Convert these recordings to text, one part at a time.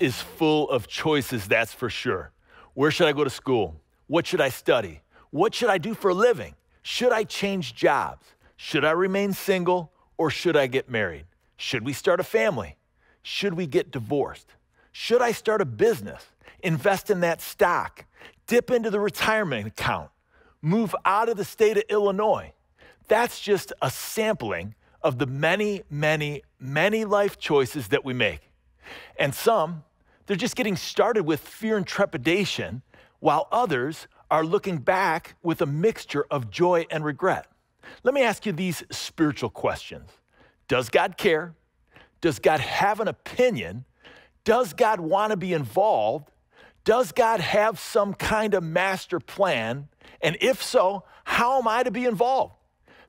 is full of choices, that's for sure. Where should I go to school? What should I study? What should I do for a living? Should I change jobs? Should I remain single or should I get married? Should we start a family? Should we get divorced? Should I start a business? Invest in that stock? Dip into the retirement account? Move out of the state of Illinois? That's just a sampling of the many, many, many life choices that we make. And some they're just getting started with fear and trepidation, while others are looking back with a mixture of joy and regret. Let me ask you these spiritual questions Does God care? Does God have an opinion? Does God want to be involved? Does God have some kind of master plan? And if so, how am I to be involved?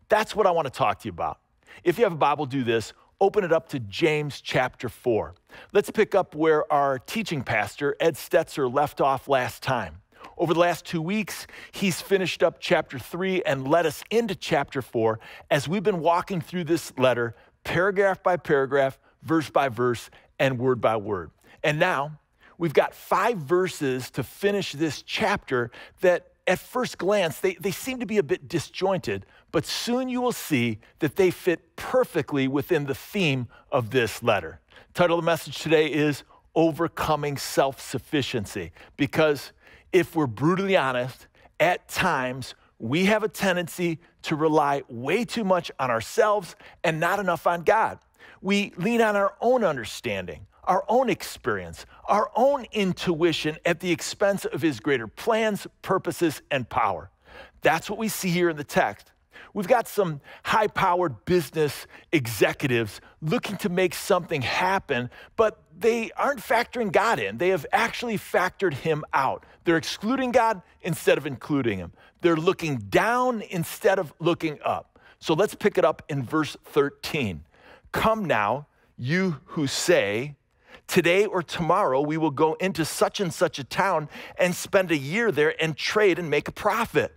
That's what I want to talk to you about. If you have a Bible, do this open it up to James chapter 4. Let's pick up where our teaching pastor, Ed Stetzer, left off last time. Over the last two weeks, he's finished up chapter 3 and led us into chapter 4 as we've been walking through this letter, paragraph by paragraph, verse by verse, and word by word. And now, we've got five verses to finish this chapter that at first glance, they, they seem to be a bit disjointed, but soon you will see that they fit perfectly within the theme of this letter. Title of the message today is Overcoming Self Sufficiency, because if we're brutally honest, at times we have a tendency to rely way too much on ourselves and not enough on God. We lean on our own understanding, our own experience, our own intuition at the expense of his greater plans, purposes, and power. That's what we see here in the text. We've got some high powered business executives looking to make something happen, but they aren't factoring God in. They have actually factored him out. They're excluding God instead of including him, they're looking down instead of looking up. So let's pick it up in verse 13. Come now, you who say, Today or tomorrow, we will go into such and such a town and spend a year there and trade and make a profit.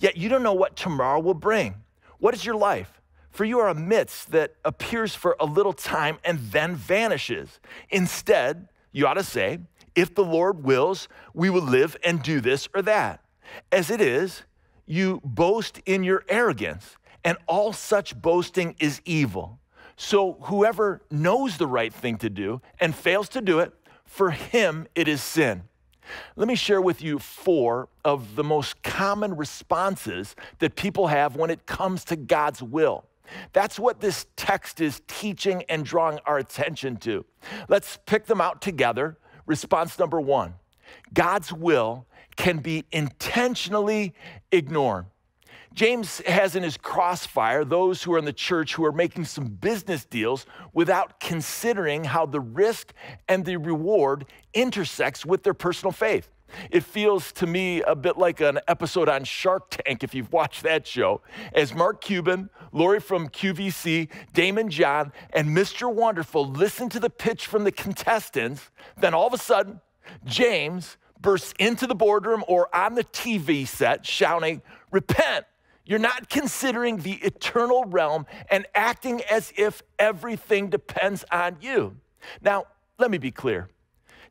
Yet you don't know what tomorrow will bring. What is your life? For you are a mist that appears for a little time and then vanishes. Instead, you ought to say, if the Lord wills, we will live and do this or that. As it is, you boast in your arrogance, and all such boasting is evil. So whoever knows the right thing to do and fails to do it, for him it is sin. Let me share with you four of the most common responses that people have when it comes to God's will. That's what this text is teaching and drawing our attention to. Let's pick them out together. Response number one God's will can be intentionally ignored. James has in his crossfire those who are in the church who are making some business deals without considering how the risk and the reward intersects with their personal faith. It feels to me a bit like an episode on Shark Tank, if you've watched that show, as Mark Cuban, Lori from QVC, Damon John, and Mr. Wonderful listen to the pitch from the contestants. Then all of a sudden, James bursts into the boardroom or on the TV set shouting, Repent, you're not considering the eternal realm and acting as if everything depends on you. Now, let me be clear.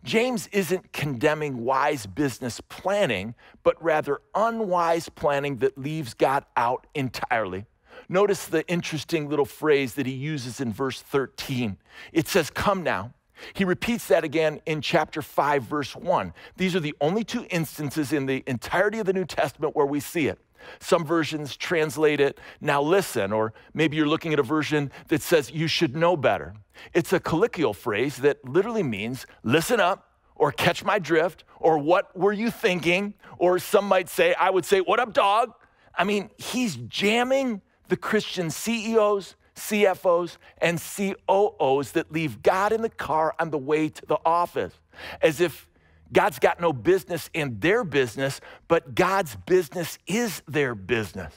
James isn't condemning wise business planning, but rather unwise planning that leaves God out entirely. Notice the interesting little phrase that he uses in verse 13. It says, Come now. He repeats that again in chapter 5, verse 1. These are the only two instances in the entirety of the New Testament where we see it. Some versions translate it, now listen, or maybe you're looking at a version that says, you should know better. It's a colloquial phrase that literally means, listen up, or catch my drift, or what were you thinking? Or some might say, I would say, what up, dog? I mean, he's jamming the Christian CEOs, CFOs, and COOs that leave God in the car on the way to the office, as if God's got no business in their business, but God's business is their business.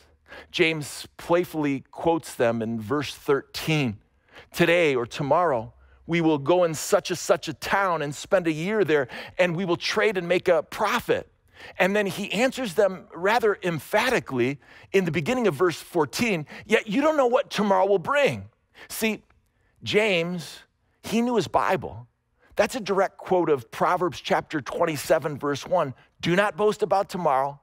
James playfully quotes them in verse 13 Today or tomorrow, we will go in such and such a town and spend a year there, and we will trade and make a profit. And then he answers them rather emphatically in the beginning of verse 14, yet you don't know what tomorrow will bring. See, James, he knew his Bible. That's a direct quote of Proverbs chapter 27, verse 1. Do not boast about tomorrow.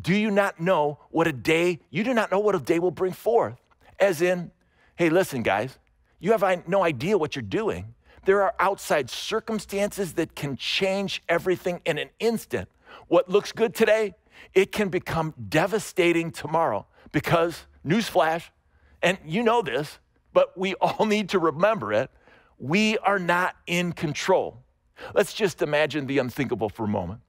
Do you not know what a day, you do not know what a day will bring forth? As in, hey, listen, guys, you have no idea what you're doing. There are outside circumstances that can change everything in an instant. What looks good today, it can become devastating tomorrow because, newsflash, and you know this, but we all need to remember it we are not in control. Let's just imagine the unthinkable for a moment.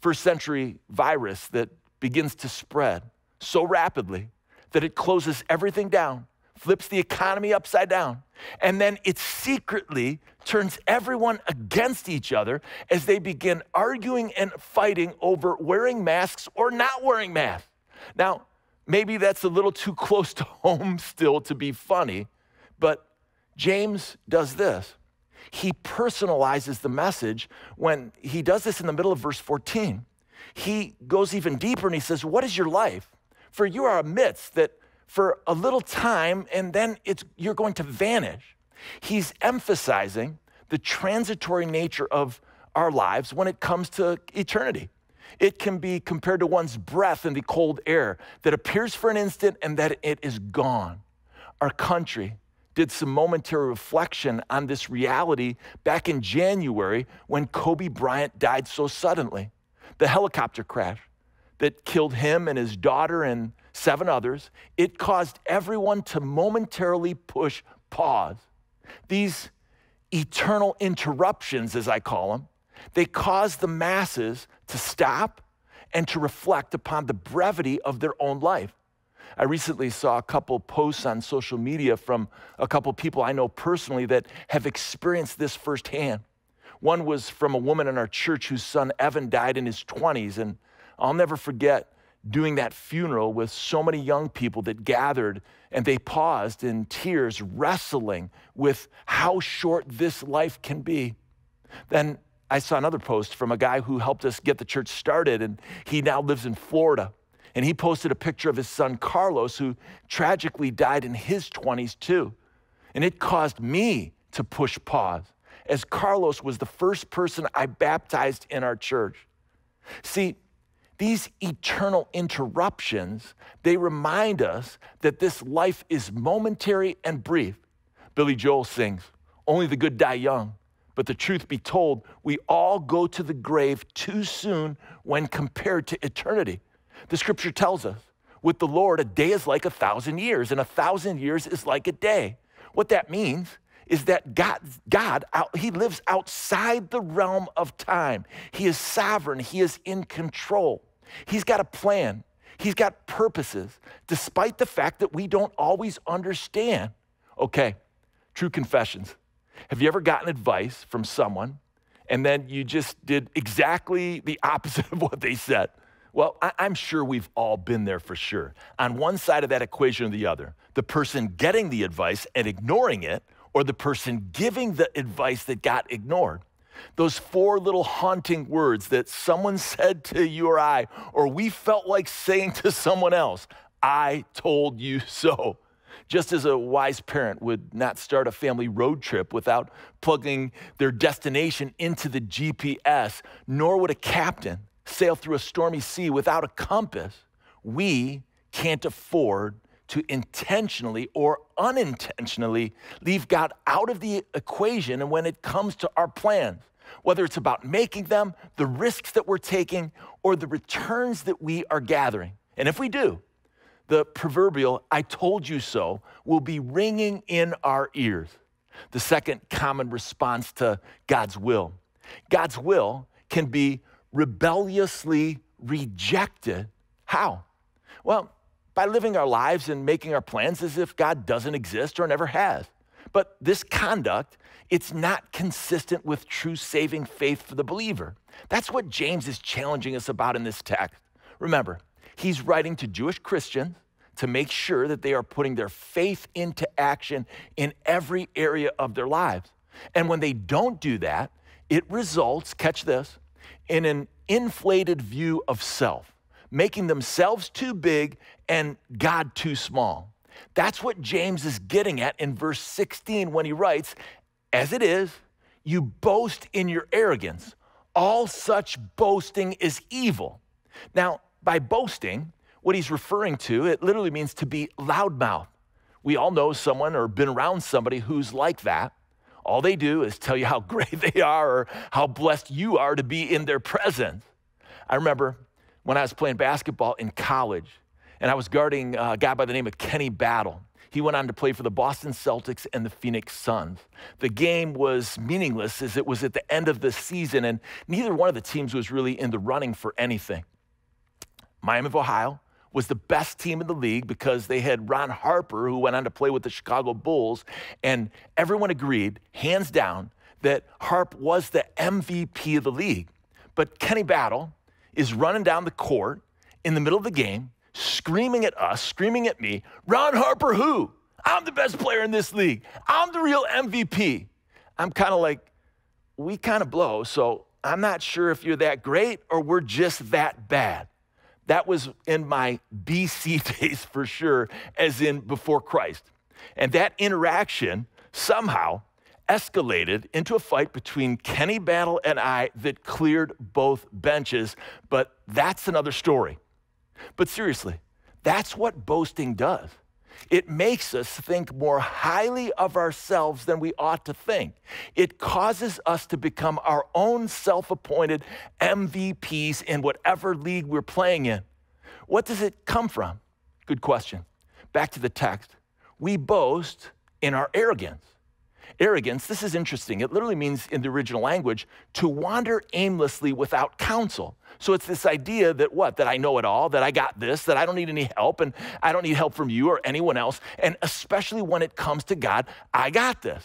First century virus that begins to spread so rapidly that it closes everything down, flips the economy upside down, and then it secretly turns everyone against each other as they begin arguing and fighting over wearing masks or not wearing masks. Now, maybe that's a little too close to home still to be funny, but James does this. He personalizes the message when he does this in the middle of verse 14. He goes even deeper and he says, What is your life? For you are a that for a little time and then it's, you're going to vanish. He's emphasizing the transitory nature of our lives when it comes to eternity. It can be compared to one's breath in the cold air that appears for an instant and that it is gone. Our country, did some momentary reflection on this reality back in January when Kobe Bryant died so suddenly. The helicopter crash that killed him and his daughter and seven others, it caused everyone to momentarily push pause. These eternal interruptions, as I call them, they caused the masses to stop and to reflect upon the brevity of their own life. I recently saw a couple posts on social media from a couple people I know personally that have experienced this firsthand. One was from a woman in our church whose son Evan died in his 20s. And I'll never forget doing that funeral with so many young people that gathered and they paused in tears, wrestling with how short this life can be. Then I saw another post from a guy who helped us get the church started, and he now lives in Florida. And he posted a picture of his son Carlos, who tragically died in his 20s too. And it caused me to push pause, as Carlos was the first person I baptized in our church. See, these eternal interruptions, they remind us that this life is momentary and brief. Billy Joel sings, Only the good die young. But the truth be told, we all go to the grave too soon when compared to eternity. The scripture tells us with the Lord, a day is like a thousand years, and a thousand years is like a day. What that means is that God, God He lives outside the realm of time. He is sovereign, He is in control. He's got a plan, He's got purposes, despite the fact that we don't always understand. Okay, true confessions. Have you ever gotten advice from someone and then you just did exactly the opposite of what they said? Well, I, am sure we've all been there for sure. On one side of that equation or the other, the person getting the advice and ignoring it, or the person giving the advice that got ignored. Those four little haunting words that someone said to you or I, or we felt like saying to someone else, I told you so. Just as a wise parent would not start a family road trip without plugging their destination into the GPS, nor would a captain sail through a stormy sea without a compass, we can't afford to intentionally or unintentionally leave God out of the equation and when it comes to our plans, whether it's about making them, the risks that we're taking, or the returns that we are gathering. And if we do, the proverbial I told you so will be ringing in our ears. The second common response to God's will God's will can be rebelliously reject it. How? Well, by living our lives and making our plans as if God doesn't exist or never has. But this conduct, it's not consistent with true saving faith for the believer. That's what James is challenging us about in this text. Remember, he's writing to Jewish Christians to make sure that they are putting their faith into action in every area of their lives. And when they don't do that, it results, catch this, in an inflated view of self, making themselves too big and God too small. That's what James is getting at in verse 16 when he writes, As it is, you boast in your arrogance. All such boasting is evil. Now, by boasting, what he's referring to, it literally means to be loudmouth. We all know someone or been around somebody who's like that. All they do is tell you how great they are or how blessed you are to be in their presence. I remember when I was playing basketball in college, and I was guarding a guy by the name of Kenny Battle. He went on to play for the Boston Celtics and the Phoenix Suns. The game was meaningless as it was at the end of the season, and neither one of the teams was really in the running for anything. Miami of Ohio was the best team in the league because they had Ron Harper, who went on to play with the Chicago Bulls. And everyone agreed, hands down, that Harp was the MVP of the league. But Kenny Battle is running down the court in the middle of the game, screaming at us, screaming at me, Ron Harper, who? I'm the best player in this league. I'm the real MVP. I'm kind of like, we kind of blow, so I'm not sure if you're that great or we're just that bad. That was in my BC days for sure, as in before Christ. And that interaction somehow escalated into a fight between Kenny Battle and I that cleared both benches, but that's another story. But seriously, that's what boasting does. It makes us think more highly of ourselves than we ought to think. It causes us to become our own self appointed MVPs in whatever league we're playing in. What does it come from? Good question. Back to the text. We boast in our arrogance. Arrogance, this is interesting. It literally means in the original language to wander aimlessly without counsel. So it's this idea that what? That I know it all, that I got this, that I don't need any help, and I don't need help from you or anyone else. And especially when it comes to God, I got this.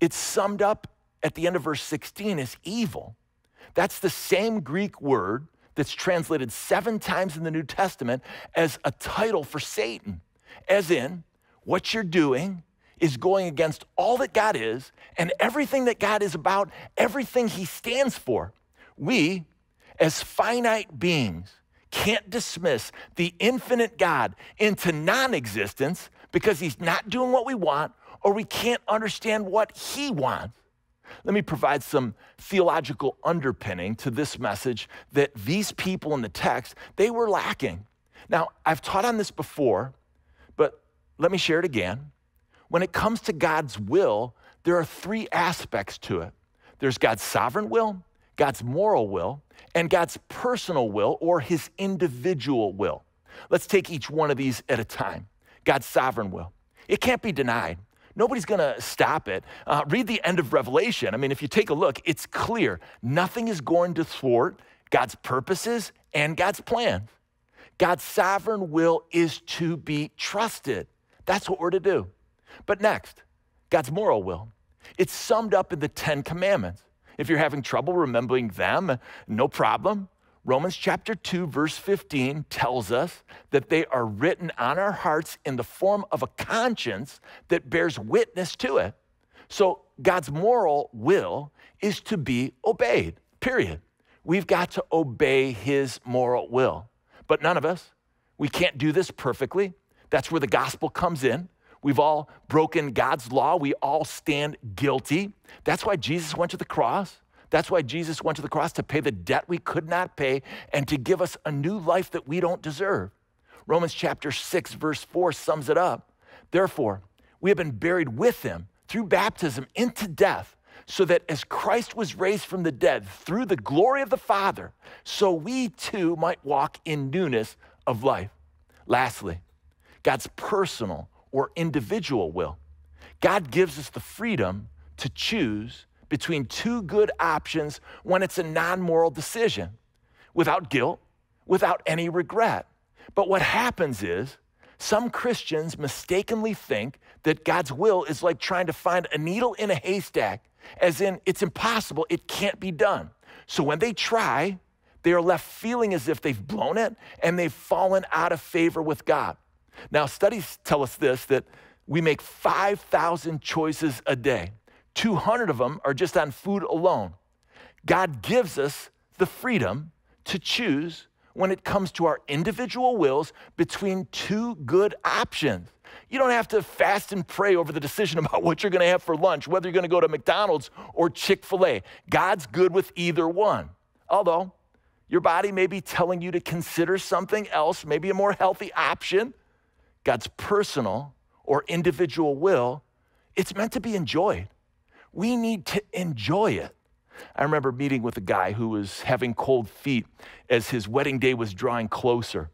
It's summed up at the end of verse 16 as evil. That's the same Greek word that's translated seven times in the New Testament as a title for Satan, as in, what you're doing is going against all that God is and everything that God is about, everything He stands for. We, as finite beings, can't dismiss the infinite God into non existence because he's not doing what we want or we can't understand what he wants. Let me provide some theological underpinning to this message that these people in the text, they were lacking. Now, I've taught on this before, but let me share it again. When it comes to God's will, there are three aspects to it. There's God's sovereign will, God's moral will, and God's personal will or his individual will. Let's take each one of these at a time. God's sovereign will. It can't be denied. Nobody's going to stop it. Uh, read the end of Revelation. I mean, if you take a look, it's clear. Nothing is going to thwart God's purposes and God's plan. God's sovereign will is to be trusted. That's what we're to do. But next, God's moral will. It's summed up in the Ten Commandments. If you're having trouble remembering them, no problem. Romans chapter 2, verse 15 tells us that they are written on our hearts in the form of a conscience that bears witness to it. So God's moral will is to be obeyed, period. We've got to obey his moral will. But none of us, we can't do this perfectly. That's where the gospel comes in. We've all broken God's law. We all stand guilty. That's why Jesus went to the cross. That's why Jesus went to the cross to pay the debt we could not pay and to give us a new life that we don't deserve. Romans chapter 6, verse 4 sums it up. Therefore, we have been buried with him through baptism into death, so that as Christ was raised from the dead through the glory of the Father, so we too might walk in newness of life. Lastly, God's personal or individual will. God gives us the freedom to choose between two good options when it's a non moral decision without guilt, without any regret. But what happens is some Christians mistakenly think that God's will is like trying to find a needle in a haystack, as in it's impossible, it can't be done. So when they try, they are left feeling as if they've blown it and they've fallen out of favor with God. Now, studies tell us this that we make 5,000 choices a day. 200 of them are just on food alone. God gives us the freedom to choose when it comes to our individual wills between two good options. You don't have to fast and pray over the decision about what you're going to have for lunch, whether you're going to go to McDonald's or Chick fil A. God's good with either one. Although your body may be telling you to consider something else, maybe a more healthy option, God's personal or individual will, it's meant to be enjoyed. We need to enjoy it. I remember meeting with a guy who was having cold feet as his wedding day was drawing closer.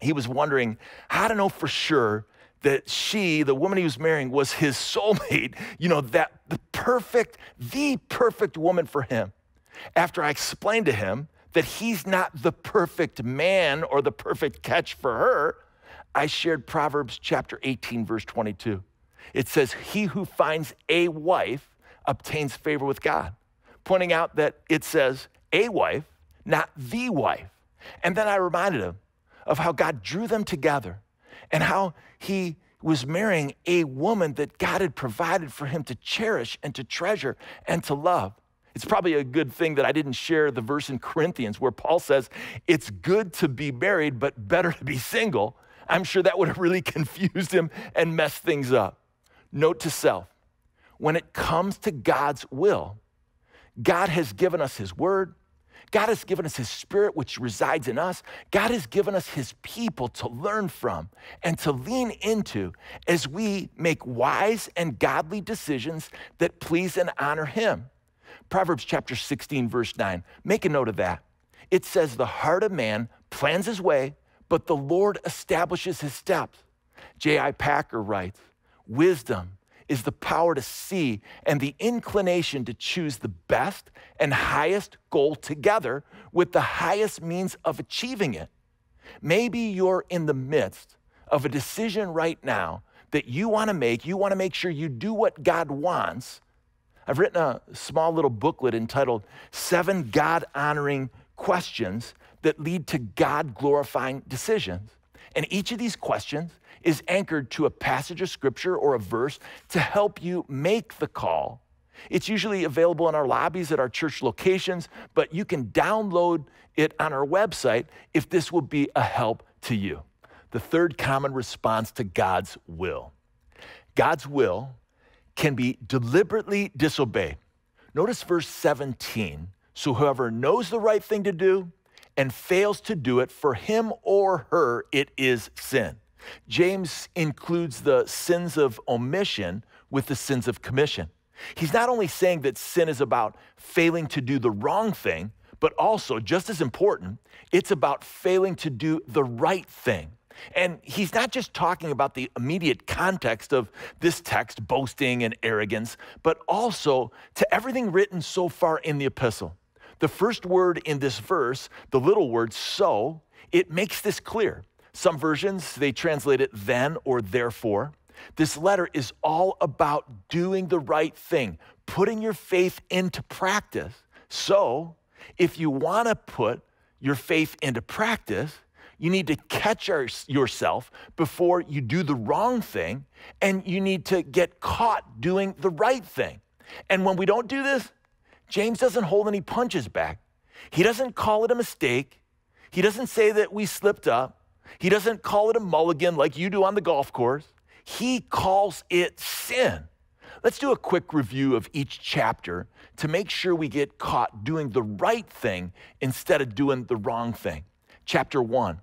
He was wondering how to know for sure that she, the woman he was marrying, was his soulmate, you know, that the perfect, the perfect woman for him. After I explained to him that he's not the perfect man or the perfect catch for her, I shared Proverbs chapter 18, verse 22. It says, He who finds a wife obtains favor with God, pointing out that it says a wife, not the wife. And then I reminded him of how God drew them together and how he was marrying a woman that God had provided for him to cherish and to treasure and to love. It's probably a good thing that I didn't share the verse in Corinthians where Paul says, It's good to be married, but better to be single. I'm sure that would have really confused him and messed things up. Note to self when it comes to God's will, God has given us His Word. God has given us His Spirit, which resides in us. God has given us His people to learn from and to lean into as we make wise and godly decisions that please and honor Him. Proverbs chapter 16, verse 9. Make a note of that. It says, The heart of man plans his way, but the Lord establishes his steps. J.I. Packer writes Wisdom is the power to see and the inclination to choose the best and highest goal together with the highest means of achieving it. Maybe you're in the midst of a decision right now that you want to make. You want to make sure you do what God wants. I've written a small little booklet entitled Seven God Honoring Questions that lead to God glorifying decisions. And each of these questions is anchored to a passage of scripture or a verse to help you make the call. It's usually available in our lobbies at our church locations, but you can download it on our website if this will be a help to you. The third common response to God's will God's will can be deliberately disobeyed. Notice verse 17. So whoever knows the right thing to do and fails to do it for him or her, it is sin. James includes the sins of omission with the sins of commission. He's not only saying that sin is about failing to do the wrong thing, but also, just as important, it's about failing to do the right thing. And he's not just talking about the immediate context of this text, boasting and arrogance, but also to everything written so far in the epistle. The first word in this verse, the little word so, it makes this clear. Some versions, they translate it then or therefore. This letter is all about doing the right thing, putting your faith into practice. So, if you want to put your faith into practice, you need to catch yourself before you do the wrong thing, and you need to get caught doing the right thing. And when we don't do this, James doesn't hold any punches back. He doesn't call it a mistake. He doesn't say that we slipped up. He doesn't call it a mulligan like you do on the golf course. He calls it sin. Let's do a quick review of each chapter to make sure we get caught doing the right thing instead of doing the wrong thing. Chapter 1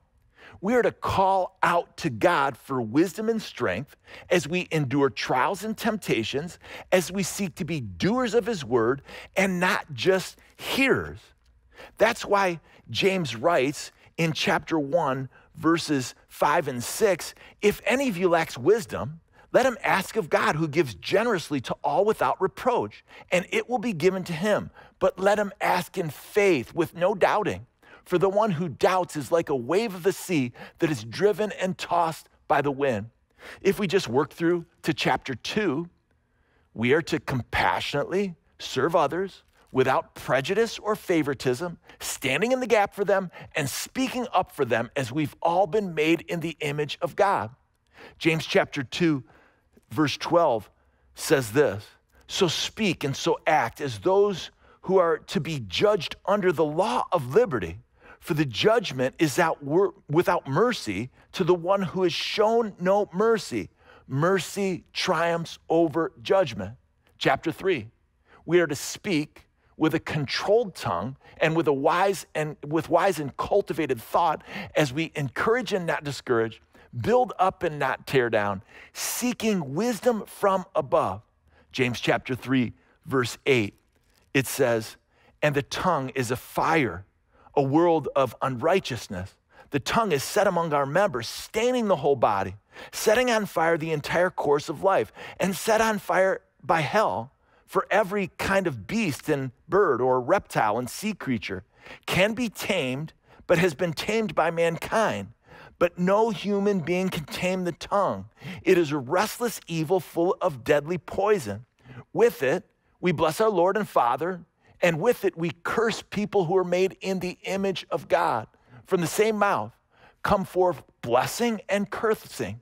we are to call out to God for wisdom and strength as we endure trials and temptations, as we seek to be doers of His word and not just hearers. That's why James writes in chapter 1, verses 5 and 6 if any of you lacks wisdom, let him ask of God, who gives generously to all without reproach, and it will be given to him. But let him ask in faith with no doubting for the one who doubts is like a wave of the sea that is driven and tossed by the wind. If we just work through to chapter two, we are to compassionately serve others without prejudice or favoritism, standing in the gap for them and speaking up for them as we've all been made in the image of God. James chapter 2, verse 12 says this So speak and so act as those who are to be judged under the law of liberty. For the judgment is out without mercy to the one who has shown no mercy. Mercy triumphs over judgment. Chapter 3. We are to speak with a controlled tongue and with a wise and with wise and cultivated thought as we encourage and not discourage build up and not tear down seeking wisdom from above james chapter 3 verse 8 it says and the tongue is a fire a world of unrighteousness, the tongue is set among our members, staining the whole body, setting on fire the entire course of life, and set on fire by hell for every kind of beast and bird or reptile and sea creature, can be tamed, but has been tamed by mankind. But no human being can tame the tongue. It is a restless evil full of deadly poison. With it, we bless our Lord and Father, and with it, we curse people who are made in the image of God. From the same mouth come forth blessing and cursing.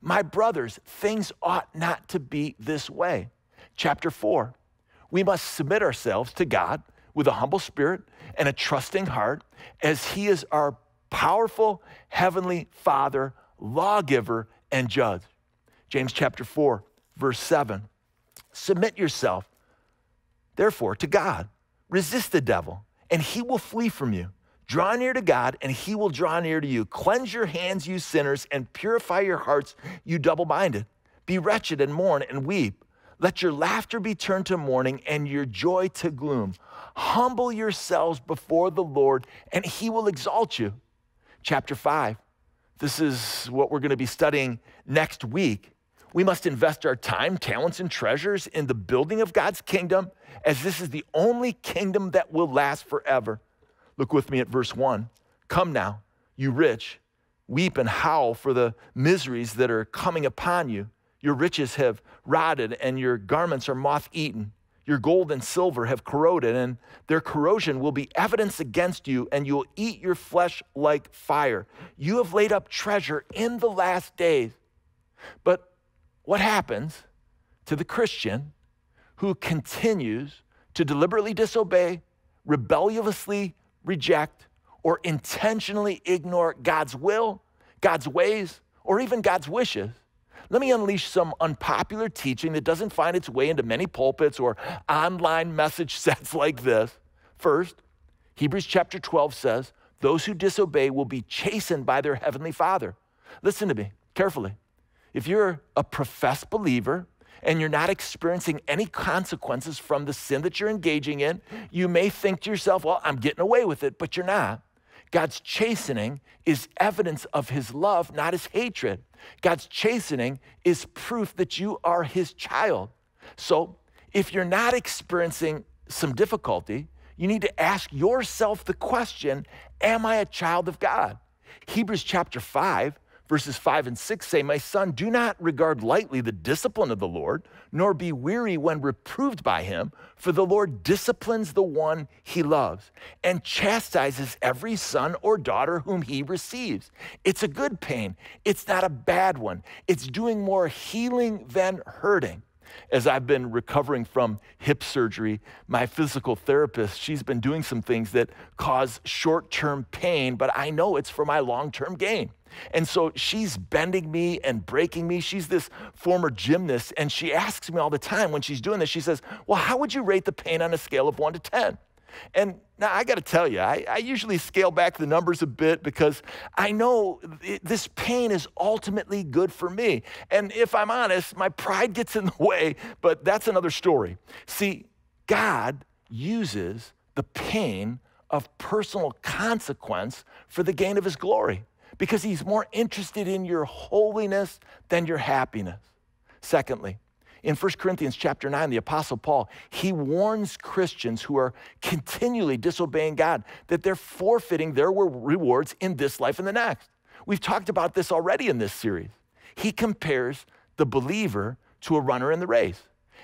My brothers, things ought not to be this way. Chapter 4 We must submit ourselves to God with a humble spirit and a trusting heart, as He is our powerful heavenly Father, lawgiver, and judge. James chapter 4, verse 7. Submit yourself, therefore, to God. Resist the devil, and he will flee from you. Draw near to God, and he will draw near to you. Cleanse your hands, you sinners, and purify your hearts, you double minded. Be wretched and mourn and weep. Let your laughter be turned to mourning and your joy to gloom. Humble yourselves before the Lord, and he will exalt you. Chapter 5. This is what we're going to be studying next week. We must invest our time, talents, and treasures in the building of God's kingdom, as this is the only kingdom that will last forever. Look with me at verse 1. Come now, you rich, weep and howl for the miseries that are coming upon you. Your riches have rotted, and your garments are moth eaten. Your gold and silver have corroded, and their corrosion will be evidence against you, and you'll eat your flesh like fire. You have laid up treasure in the last days. But what happens to the Christian who continues to deliberately disobey, rebelliously reject, or intentionally ignore God's will, God's ways, or even God's wishes? Let me unleash some unpopular teaching that doesn't find its way into many pulpits or online message sets like this. First, Hebrews chapter 12 says, Those who disobey will be chastened by their heavenly Father. Listen to me carefully if you're a professed believer and you're not experiencing any consequences from the sin that you're engaging in, you may think to yourself, well, I'm getting away with it, but you're not. God's chastening is evidence of his love, not his hatred. God's chastening is proof that you are his child. So if you're not experiencing some difficulty, you need to ask yourself the question Am I a child of God? Hebrews chapter 5 verses 5 and 6 say, My son, do not regard lightly the discipline of the Lord, nor be weary when reproved by him, for the Lord disciplines the one he loves and chastises every son or daughter whom he receives. It's a good pain, it's not a bad one. It's doing more healing than hurting. As I've been recovering from hip surgery, my physical therapist, she's been doing some things that cause short term pain, but I know it's for my long term gain. And so she's bending me and breaking me. She's this former gymnast, and she asks me all the time when she's doing this, she says, Well, how would you rate the pain on a scale of one to 10? And now I got to tell you, I, I, usually scale back the numbers a bit because I know it, this pain is ultimately good for me. And if I'm honest, my pride gets in the way, but that's another story. See, God uses the pain of personal consequence for the gain of his glory because he's more interested in your holiness than your happiness. Secondly, in 1 Corinthians chapter 9, the apostle Paul, he warns Christians who are continually disobeying God that they're forfeiting their rewards in this life and the next. We've talked about this already in this series. He compares the believer to a runner in the race.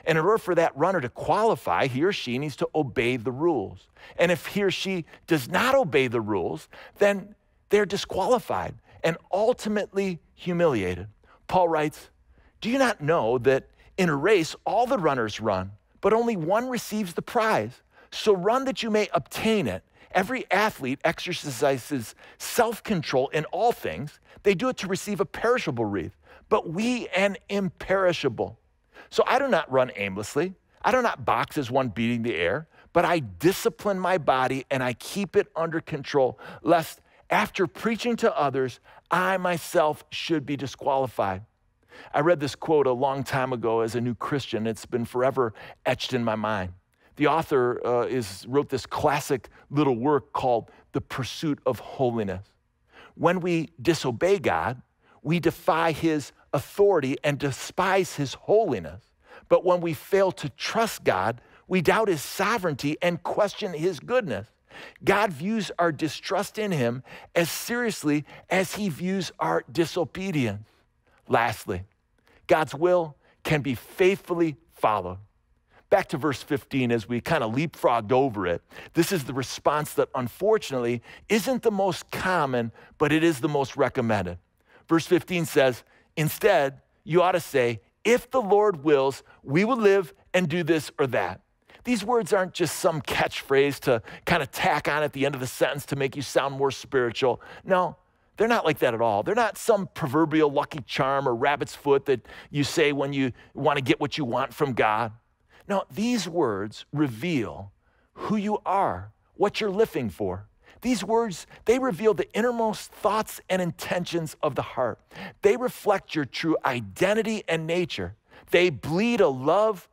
And in order for that runner to qualify, he or she needs to obey the rules. And if he or she does not obey the rules, then they're disqualified and ultimately humiliated. Paul writes, Do you not know that in a race all the runners run, but only one receives the prize? So run that you may obtain it. Every athlete exercises self control in all things. They do it to receive a perishable wreath, but we an imperishable. So I do not run aimlessly. I do not box as one beating the air, but I discipline my body and I keep it under control, lest after preaching to others, I myself should be disqualified. I read this quote a long time ago as a new Christian. It's been forever etched in my mind. The author uh, is, wrote this classic little work called The Pursuit of Holiness. When we disobey God, we defy his authority and despise his holiness. But when we fail to trust God, we doubt his sovereignty and question his goodness. God views our distrust in Him as seriously as He views our disobedience. Lastly, God's will can be faithfully followed. Back to verse 15 as we kind of leapfrogged over it. This is the response that unfortunately isn't the most common, but it is the most recommended. Verse 15 says, Instead, you ought to say, If the Lord wills, we will live and do this or that. These words aren't just some catchphrase to kind of tack on at the end of the sentence to make you sound more spiritual. No, they're not like that at all. They're not some proverbial lucky charm or rabbit's foot that you say when you want to get what you want from God. No, these words reveal who you are, what you're living for. These words, they reveal the innermost thoughts and intentions of the heart. They reflect your true identity and nature. They bleed a love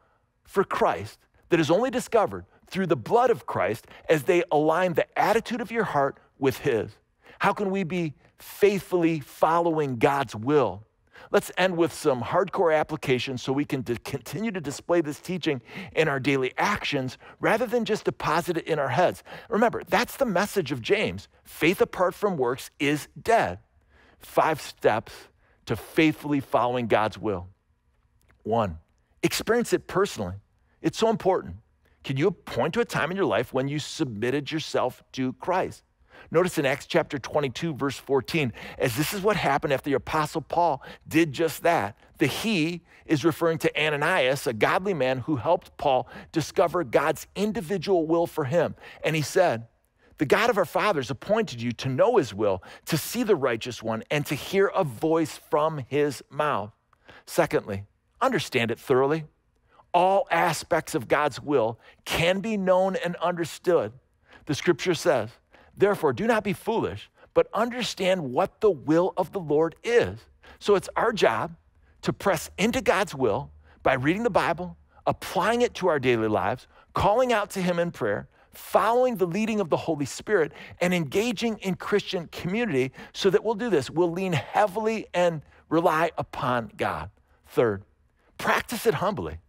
for Christ that is only discovered through the blood of Christ as they align the attitude of your heart with His. How can we be faithfully following God's will? Let's end with some hardcore applications so we can continue to display this teaching in our daily actions rather than just deposit it in our heads. Remember, that's the message of James. Faith apart from works is dead. Five steps to faithfully following God's will. One, experience it personally. It's so important. Can you point to a time in your life when you submitted yourself to Christ? Notice in Acts chapter 22, verse 14, as this is what happened after the Apostle Paul did just that. The he is referring to Ananias, a godly man who helped Paul discover God's individual will for him. And he said, The God of our fathers appointed you to know his will, to see the righteous one, and to hear a voice from his mouth. Secondly, understand it thoroughly all aspects of God's will can be known and understood, the scripture says, Therefore, do not be foolish, but understand what the will of the Lord is. So it's our job to press into God's will by reading the Bible, applying it to our daily lives, calling out to Him in prayer, following the leading of the Holy Spirit, and engaging in Christian community so that we'll do this. We'll lean heavily and rely upon God. Third, practice it humbly.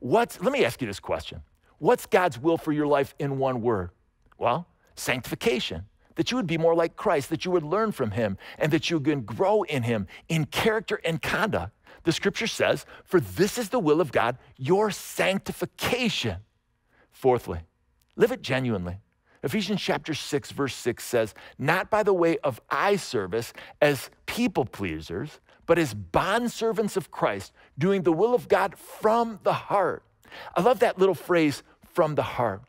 What's, let me ask you this question What's God's will for your life in one word? Well, sanctification. That you would be more like Christ, that you would learn from him, and that you can grow in him in character and conduct. The scripture says, For this is the will of God, your sanctification. Fourthly, live it genuinely. Ephesians chapter 6, verse 6 says, Not by the way of eye service as people pleasers, but as bondservants of Christ, doing the will of God from the heart. I love that little phrase, from the heart.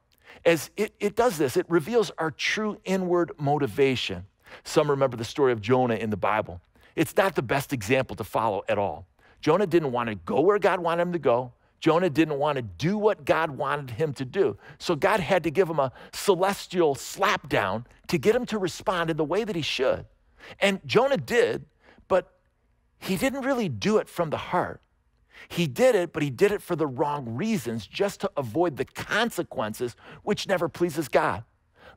As it, it does this, it reveals our true inward motivation. Some remember the story of Jonah in the Bible. It's not the best example to follow at all. Jonah didn't want to go where God wanted him to go. Jonah didn't want to do what God wanted him to do. So God had to give him a celestial slapdown to get him to respond in the way that he should. And Jonah did, but he didn't really do it from the heart. He did it, but he did it for the wrong reasons, just to avoid the consequences, which never pleases God.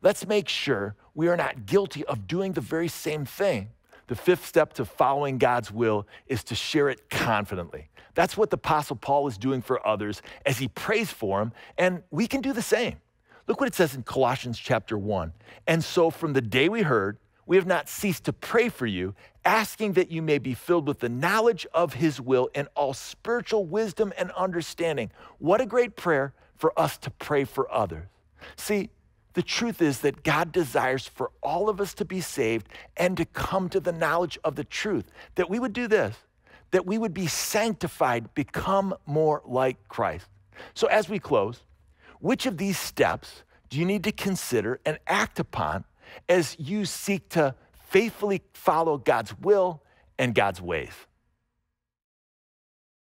Let's make sure we are not guilty of doing the very same thing. The fifth step to following God's will is to share it confidently. That's what the Apostle Paul is doing for others as he prays for them, and we can do the same. Look what it says in Colossians chapter 1. And so from the day we heard, we have not ceased to pray for you, asking that you may be filled with the knowledge of his will and all spiritual wisdom and understanding. What a great prayer for us to pray for others. See, the truth is that God desires for all of us to be saved and to come to the knowledge of the truth, that we would do this, that we would be sanctified, become more like Christ. So, as we close, which of these steps do you need to consider and act upon as you seek to faithfully follow God's will and God's ways.